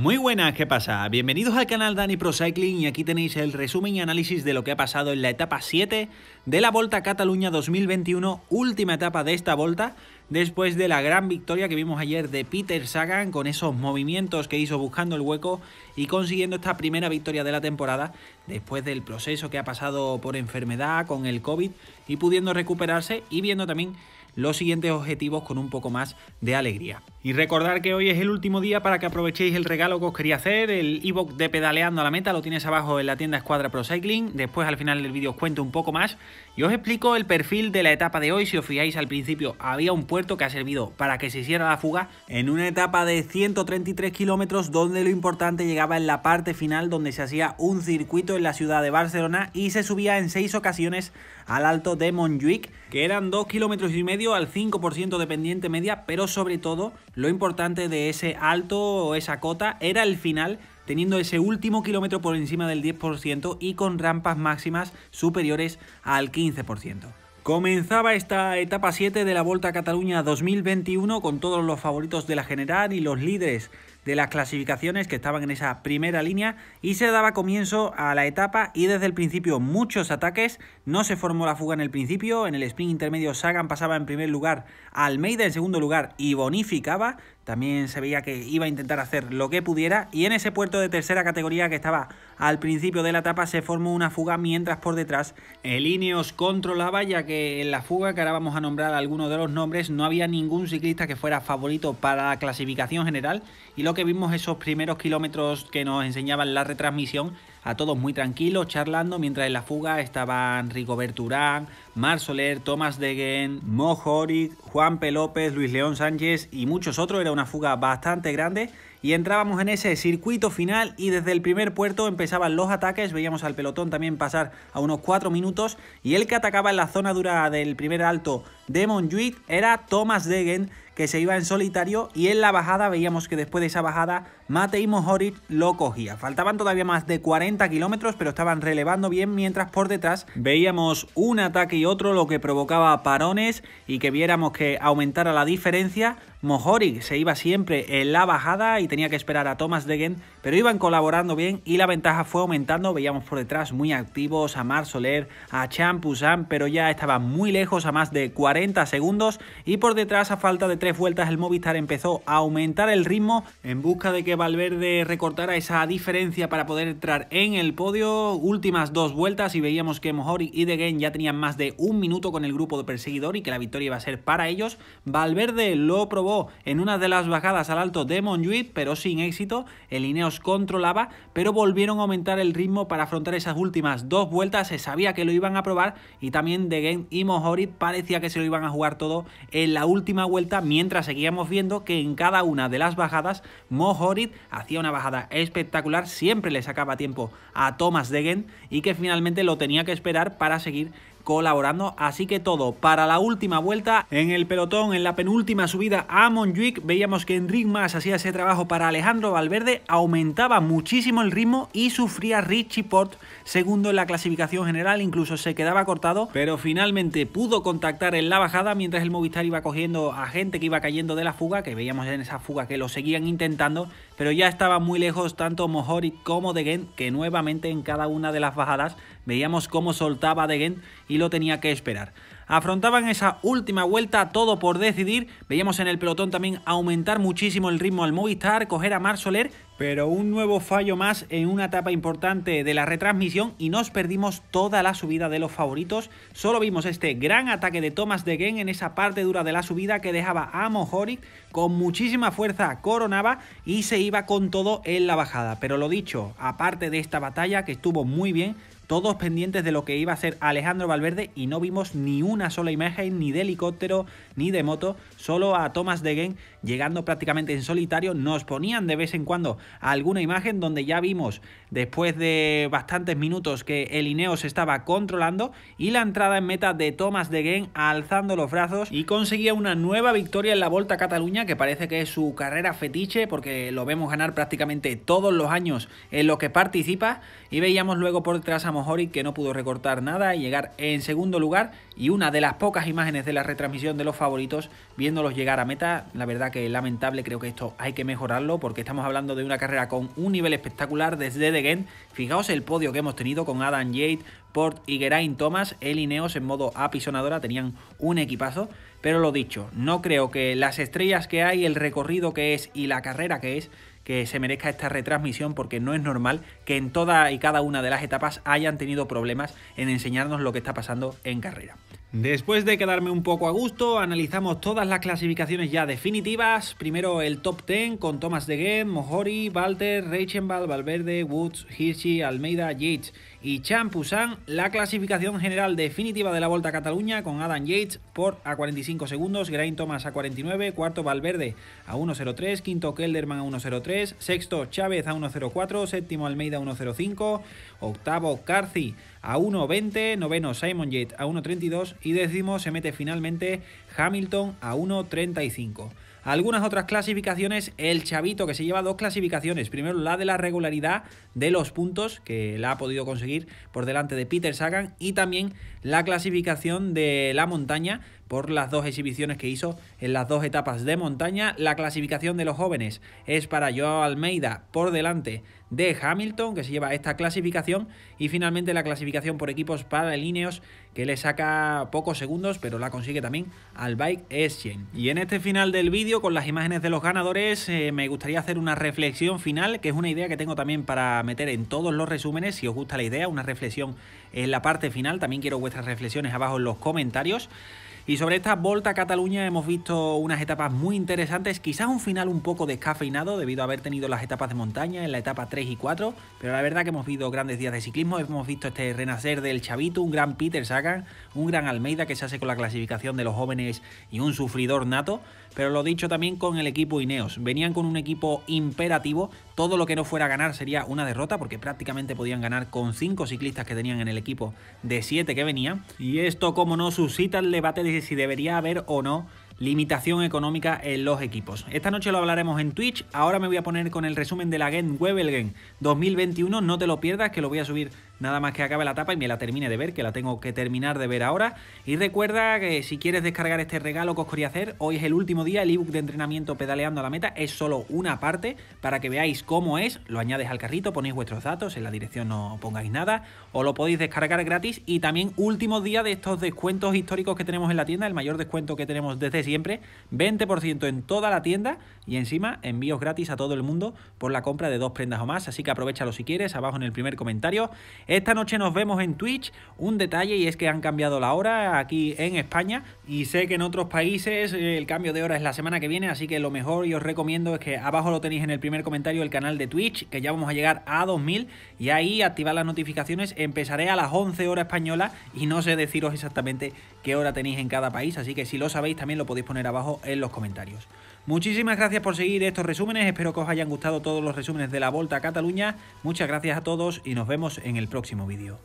Muy buenas, ¿qué pasa? Bienvenidos al canal Dani Pro Cycling y aquí tenéis el resumen y análisis de lo que ha pasado en la etapa 7 de la Volta Cataluña 2021, última etapa de esta Volta, después de la gran victoria que vimos ayer de Peter Sagan con esos movimientos que hizo buscando el hueco y consiguiendo esta primera victoria de la temporada después del proceso que ha pasado por enfermedad con el COVID y pudiendo recuperarse y viendo también los siguientes objetivos con un poco más de alegría. Y recordar que hoy es el último día para que aprovechéis el regalo que os quería hacer, el ebook de Pedaleando a la Meta, lo tienes abajo en la tienda Escuadra Pro Cycling, después al final del vídeo os cuento un poco más y os explico el perfil de la etapa de hoy, si os fijáis al principio había un puerto que ha servido para que se hiciera la fuga en una etapa de 133 kilómetros donde lo importante llegaba en la parte final donde se hacía un circuito en la ciudad de Barcelona y se subía en seis ocasiones al alto de Montjuic, que eran 2 kilómetros y medio al 5% de pendiente media, pero sobre todo lo importante de ese alto o esa cota era el final, teniendo ese último kilómetro por encima del 10% y con rampas máximas superiores al 15%. Comenzaba esta etapa 7 de la Volta a Cataluña 2021 con todos los favoritos de la general y los líderes de las clasificaciones que estaban en esa primera línea y se daba comienzo a la etapa y desde el principio muchos ataques, no se formó la fuga en el principio, en el sprint intermedio Sagan pasaba en primer lugar, Almeida en segundo lugar y bonificaba, también se veía que iba a intentar hacer lo que pudiera y en ese puerto de tercera categoría que estaba al principio de la etapa se formó una fuga mientras por detrás el Ineos controlaba ya que en la fuga que ahora vamos a nombrar algunos de los nombres no había ningún ciclista que fuera favorito para la clasificación general y lo que que vimos esos primeros kilómetros que nos enseñaban la retransmisión, a todos muy tranquilos, charlando, mientras en la fuga estaban Rico Berturán, Mar Soler, Tomás Degen, Mo Juan P. López, Luis León Sánchez y muchos otros. Era una fuga bastante grande y entrábamos en ese circuito final y desde el primer puerto empezaban los ataques, veíamos al pelotón también pasar a unos 4 minutos y el que atacaba en la zona dura del primer alto de Montjuic era Thomas Degen que se iba en solitario y en la bajada veíamos que después de esa bajada Matei Mohoric lo cogía. Faltaban todavía más de 40 kilómetros pero estaban relevando bien mientras por detrás veíamos un ataque y otro lo que provocaba parones y que viéramos que aumentara la diferencia. Mohoric se iba siempre en la bajada y tenía que esperar a Thomas Degen pero iban colaborando bien y la ventaja fue aumentando. Veíamos por detrás muy activos a Mar Soler, a Champusan, pero ya estaba muy lejos a más de 40 segundos. Y por detrás, a falta de tres vueltas, el Movistar empezó a aumentar el ritmo en busca de que Valverde recortara esa diferencia para poder entrar en el podio. Últimas dos vueltas y veíamos que Mojori y De Game ya tenían más de un minuto con el grupo de perseguidor y que la victoria iba a ser para ellos. Valverde lo probó en una de las bajadas al alto de Monjuit, pero sin éxito. El Ineos controlaba, pero volvieron a aumentar el ritmo para afrontar esas últimas dos vueltas. Se sabía que lo iban a probar y también De Game y Mohorid parecía que se lo iban a jugar todo en la última vuelta, mientras seguíamos viendo que en cada una de las bajadas Mohorid hacía una bajada espectacular, siempre le sacaba tiempo a Thomas Degen. Game y que finalmente lo tenía que esperar para seguir colaborando. Así que todo para la última vuelta en el pelotón, en la penúltima subida a Montjuic. Veíamos que Enric Mas hacía ese trabajo para Alejandro Valverde, aumentaba muchísimo el ritmo y sufría Richie Port segundo en la clasificación general, incluso se quedaba cortado, pero finalmente pudo contactar en la bajada mientras el Movistar iba cogiendo a gente que iba cayendo de la fuga, que veíamos en esa fuga que lo seguían intentando, pero ya estaba muy lejos tanto Mohoric como De Gendt, que nuevamente en cada una de las bajadas Veíamos cómo soltaba De y lo tenía que esperar. Afrontaban esa última vuelta todo por decidir. Veíamos en el pelotón también aumentar muchísimo el ritmo al Movistar, coger a Mar Soler, pero un nuevo fallo más en una etapa importante de la retransmisión y nos perdimos toda la subida de los favoritos. Solo vimos este gran ataque de Thomas de en esa parte dura de la subida que dejaba a Mohoric con muchísima fuerza coronaba y se iba con todo en la bajada. Pero lo dicho, aparte de esta batalla que estuvo muy bien, todos pendientes de lo que iba a ser Alejandro Valverde y no vimos ni una sola imagen ni de helicóptero ni de moto, solo a Thomas Degen llegando prácticamente en solitario. Nos ponían de vez en cuando alguna imagen donde ya vimos después de bastantes minutos que el Ineos estaba controlando y la entrada en meta de Thomas Degen alzando los brazos y conseguía una nueva victoria en la Volta a Cataluña que parece que es su carrera fetiche porque lo vemos ganar prácticamente todos los años en lo que participa y veíamos luego por detrás a Mojori que no pudo recortar nada y llegar en segundo lugar y una de las pocas imágenes de la retransmisión de los favoritos viéndolos llegar a meta, la verdad que lamentable, creo que esto hay que mejorarlo porque estamos hablando de una carrera con un nivel espectacular desde The Game. Fijaos el podio que hemos tenido con Adam Yates, Port y Geraint Thomas, el Ineos en modo apisonadora, tenían un equipazo pero lo dicho, no creo que las estrellas que hay, el recorrido que es y la carrera que es, que se merezca esta retransmisión porque no es normal que en toda y cada una de las etapas hayan tenido problemas en enseñarnos lo que está pasando en carrera. Después de quedarme un poco a gusto, analizamos todas las clasificaciones ya definitivas. Primero el top 10 con Thomas de Guen, Mojori, Walter, Reichenbach, Valverde, Woods, Hirschi, Almeida, Yates y Champusan. La clasificación general definitiva de la Vuelta a Cataluña con Adam Yates por a 45 segundos, Grain Thomas a 49, cuarto Valverde a 1.03, quinto Kelderman a 1.03, sexto Chávez a 1.04, séptimo Almeida a 1.05, octavo Carci a 1.20, noveno Simon Yates a 1.32, y décimo se mete finalmente Hamilton a 1.35. Algunas otras clasificaciones, el Chavito que se lleva dos clasificaciones. Primero la de la regularidad de los puntos, que la ha podido conseguir por delante de Peter Sagan, y también la clasificación de la montaña, por las dos exhibiciones que hizo en las dos etapas de montaña. La clasificación de los jóvenes es para Joao Almeida por delante de Hamilton, que se lleva esta clasificación. Y finalmente la clasificación por equipos para el que le saca pocos segundos, pero la consigue también al Bike Exchange. Y en este final del vídeo, con las imágenes de los ganadores, eh, me gustaría hacer una reflexión final, que es una idea que tengo también para meter en todos los resúmenes, si os gusta la idea, una reflexión en la parte final. También quiero vuestras reflexiones abajo en los comentarios. Y sobre esta Volta a Cataluña hemos visto unas etapas muy interesantes, quizás un final un poco descafeinado debido a haber tenido las etapas de montaña en la etapa 3 y 4, pero la verdad que hemos visto grandes días de ciclismo, hemos visto este renacer del Chavito, un gran Peter Sagan, un gran Almeida que se hace con la clasificación de los jóvenes y un sufridor nato, pero lo dicho también con el equipo Ineos, venían con un equipo imperativo todo lo que no fuera a ganar sería una derrota, porque prácticamente podían ganar con cinco ciclistas que tenían en el equipo de 7 que venían. Y esto, como no, suscita el debate de si debería haber o no limitación económica en los equipos. Esta noche lo hablaremos en Twitch. Ahora me voy a poner con el resumen de la Game Webelgen 2021. No te lo pierdas, que lo voy a subir nada más que acabe la tapa y me la termine de ver, que la tengo que terminar de ver ahora. Y recuerda que si quieres descargar este regalo que os quería hacer, hoy es el último día, el ebook de entrenamiento pedaleando a la meta es solo una parte para que veáis cómo es, lo añades al carrito, ponéis vuestros datos, en la dirección no pongáis nada, o lo podéis descargar gratis y también último día de estos descuentos históricos que tenemos en la tienda, el mayor descuento que tenemos desde siempre, 20% en toda la tienda y encima envíos gratis a todo el mundo por la compra de dos prendas o más, así que aprovechalo si quieres, abajo en el primer comentario. Esta noche nos vemos en Twitch. Un detalle y es que han cambiado la hora aquí en España y sé que en otros países eh, el cambio de hora es la semana que viene, así que lo mejor y os recomiendo es que abajo lo tenéis en el primer comentario el canal de Twitch, que ya vamos a llegar a 2000 y ahí activar las notificaciones. Empezaré a las 11 horas españolas y no sé deciros exactamente qué hora tenéis en cada país, así que si lo sabéis también lo podéis poner abajo en los comentarios. Muchísimas gracias por seguir estos resúmenes, espero que os hayan gustado todos los resúmenes de la Volta a Cataluña, muchas gracias a todos y nos vemos en el próximo vídeo.